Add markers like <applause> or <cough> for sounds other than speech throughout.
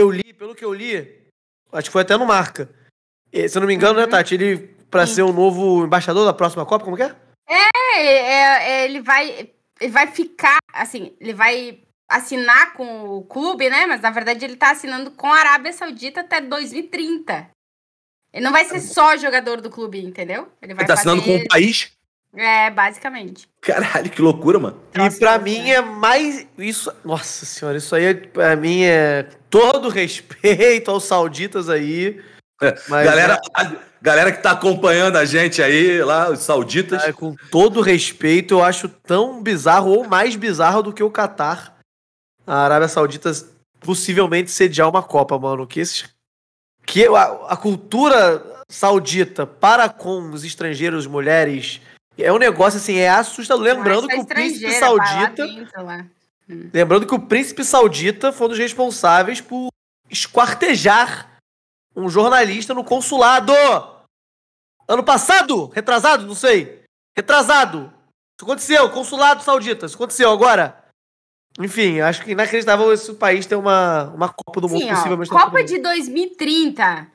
eu li, pelo que eu li, acho que foi até no Marca. Se eu não me engano, né, uhum. né, Tati? Ele, pra Sim. ser o novo embaixador da próxima Copa, como que é? É, é, é ele vai ele vai ficar, assim, ele vai assinar com o clube, né? Mas na verdade ele tá assinando com a Arábia Saudita até 2030. Ele não vai ser tá só jogador do clube, entendeu? Ele vai ele tá fazer... assinando com o país é, basicamente. Caralho, que loucura, mano. Nossa, e pra nossa, é mim né? é mais. Isso. Nossa senhora, isso aí é, pra mim é todo respeito aos sauditas aí. É. Mas, galera, é... galera que tá acompanhando a gente aí, lá, os sauditas. com todo respeito, eu acho tão bizarro, ou mais bizarro do que o Catar. A Arábia Saudita possivelmente sediar uma Copa, mano. Que esses. Que a, a cultura saudita para com os estrangeiros, mulheres é um negócio assim, é assustador. Lembrando que o príncipe saudita. Hum. Lembrando que o príncipe saudita foi um dos responsáveis por esquartejar um jornalista no consulado. Ano passado? Retrasado? Não sei. Retrasado. Isso aconteceu, consulado saudita. Isso aconteceu agora. Enfim, acho que é inacreditável esse país ter uma, uma Copa do Sim, Mundo ó, possível. Copa de 2030.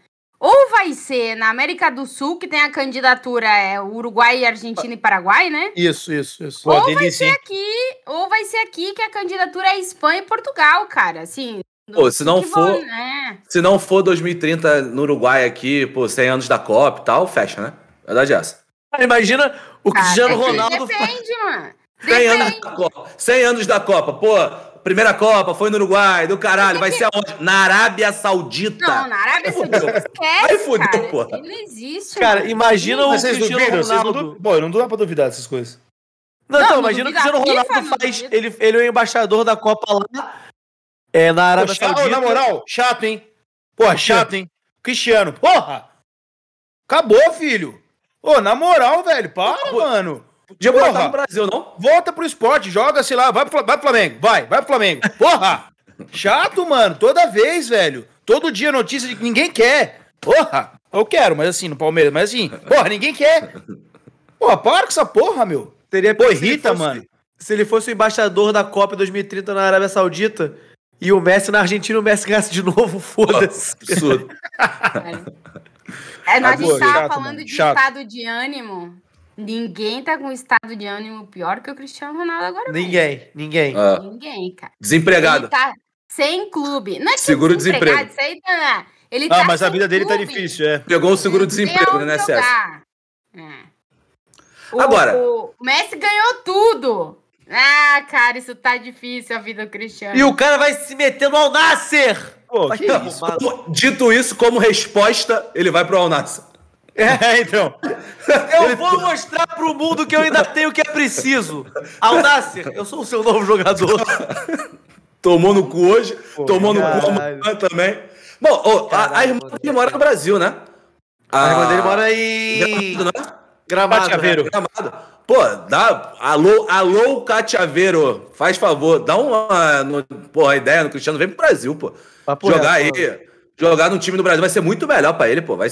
Ou vai ser na América do Sul, que tem a candidatura é, Uruguai, Argentina e Paraguai, né? Isso, isso, isso. Ou vai ser aqui, ou vai ser aqui que a candidatura é Espanha e Portugal, cara. Assim, Pô, se não for, vão, né? se não for 2030 no Uruguai aqui, pô, 100 anos da Copa e tal, fecha, né? verdade é essa. Ah, imagina o Cristiano é Ronaldo. Depende, mano. 100 anos da Copa. 100 anos da Copa. Pô, Primeira Copa, foi no Uruguai, do caralho, vai ser é aonde? Na Arábia Saudita. Não, na Arábia Saudita esquece, Aí fudeu, cara. Não existe. Cara, mano. imagina Mas o vocês Cristiano duvidam, Ronaldo. Vocês não du... Bom, não dá pra duvidar dessas coisas. Não, então, não, então, imagina o Cristiano Ronaldo faz... Ele, ele é o embaixador da Copa lá, é, na Arábia pô, Saudita. Na moral, chato, hein? Pô, chato, hein? Cristiano, porra! Acabou, filho! Ô, na moral, velho, para, pô, mano. Podia Porra, botar no Brasil, não? Volta pro esporte, joga, sei lá, vai pro, vai pro Flamengo, vai, vai pro Flamengo. Porra! Chato, mano, toda vez, velho. Todo dia notícia de que ninguém quer. Porra! Eu quero, mas assim, no Palmeiras, mas assim, porra, ninguém quer. Porra, para com essa porra, meu. Teria Pô, irrita, mano. Se ele fosse o embaixador da Copa 2030 na Arábia Saudita e o Messi na Argentina, o Messi ganhasse de novo, <laughs> foda-se. Absurdo. É, nós Agora, a gente tava chato, falando mano. de chato. estado de ânimo Ninguém tá com um estado de ânimo pior que o Cristiano Ronaldo agora. Ninguém, mesmo. ninguém. Ah. Ninguém, cara. Desempregado. Tá sem clube. Não é que seguro desemprego. isso aí tá. Ele ah, tá mas a vida clube. dele tá difícil, é. Pegou o seguro desemprego, né, César? É. O, agora. O Messi ganhou tudo. Ah, cara, isso tá difícil a vida do Cristiano. E o cara vai se meter no Alnasser! Pô, que que isso? Dito isso, como resposta, ele vai pro Alnasser. É, então. Eu vou mostrar pro mundo que eu ainda tenho o que é preciso. Aldácer, eu sou o seu novo jogador. Tomou no cu hoje, Pô, tomou no cu amanhã também. Bom, oh, a, a, irmã dele mora no Brasil, né? A, irmã ah, dele mora em. Gramado, né? Gramado. Né? Pô, dá. Alô, alô, Catiaveiro. Faz favor, dá uma. No, porra, ideia no Cristiano, vem pro Brasil, pô. jogar é, aí. Jogar no time do Brasil vai ser muito melhor pra ele, pô. Vai,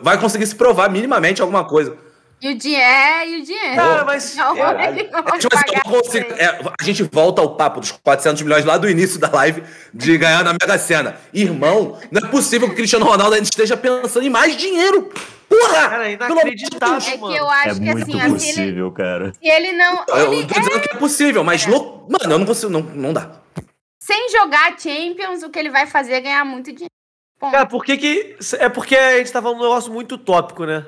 vai conseguir se provar minimamente alguma coisa. E o dinheiro, e o Dier. mas. não tipo assim, consigo, é, a gente volta ao papo dos 400 milhões lá do início da live de ganhar na Mega Sena. Irmão, não é possível que o Cristiano Ronaldo ainda esteja pensando em mais dinheiro. Porra! Cara, é inacreditável, mano. É que eu acho é que muito assim, possível, ele, cara. ele não. Ele, eu tô dizendo é- que é possível, mas. Louco, mano, eu não consigo, não, não dá. Sem jogar Champions, o que ele vai fazer é ganhar muito dinheiro. Cara, por que que. É porque a gente tá falando um negócio muito utópico, né?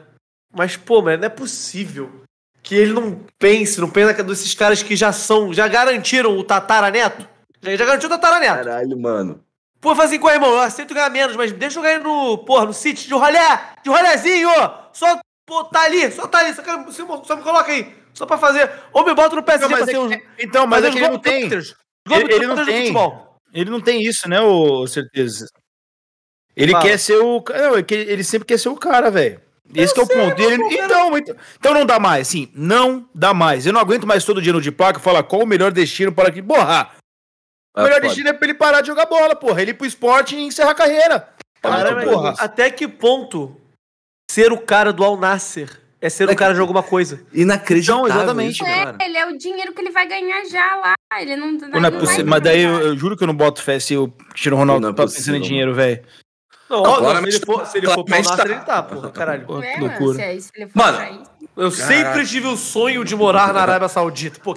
Mas, pô, mano, não é possível que ele não pense, não pense desses caras que já são, já garantiram o Tatara Neto, já garantiu o Tatara Neto? Caralho, mano. Pô, faz assim, qual irmão? Eu aceito ganhar menos, mas deixa eu ganhar no, porra, no City de rolé, de rolézinho! Só pô, tá ali, só tá ali, só, quero, só me coloca aí, só pra fazer. Ou me bota no PSG não, pra é ser é, uns, Então, mas é que ele não tem. Ele, não tem. Ele não tem isso, né, ô certeza? Ele Fala. quer ser o. Não, ele sempre quer ser o cara, velho. Esse que é o ponto. Ele... Então, então, então não dá mais, sim, não dá mais. Eu não aguento mais todo dia no de placa falar qual o melhor destino para que. Porra! O ah, melhor pode. destino é pra ele parar de jogar bola, porra. Ele ir pro esporte e encerrar a carreira. Para, porra. Até que ponto ser o cara do Al Nasser é ser é o cara que... de alguma coisa. Inacreditável. Não, exatamente. É, ele é o dinheiro que ele vai ganhar já lá. Ele não, não, é não é possível. Mas daí eu, eu, juro que eu não boto fé se eu tiro o Ronaldo não, não é tá pensando em dinheiro, velho. Não, Agora, se ele for, se ele tá for tá. ele tá, porra, caralho. é, loucura. É Mano, eu sempre tive o sonho de morar na Arábia Saudita. Pô,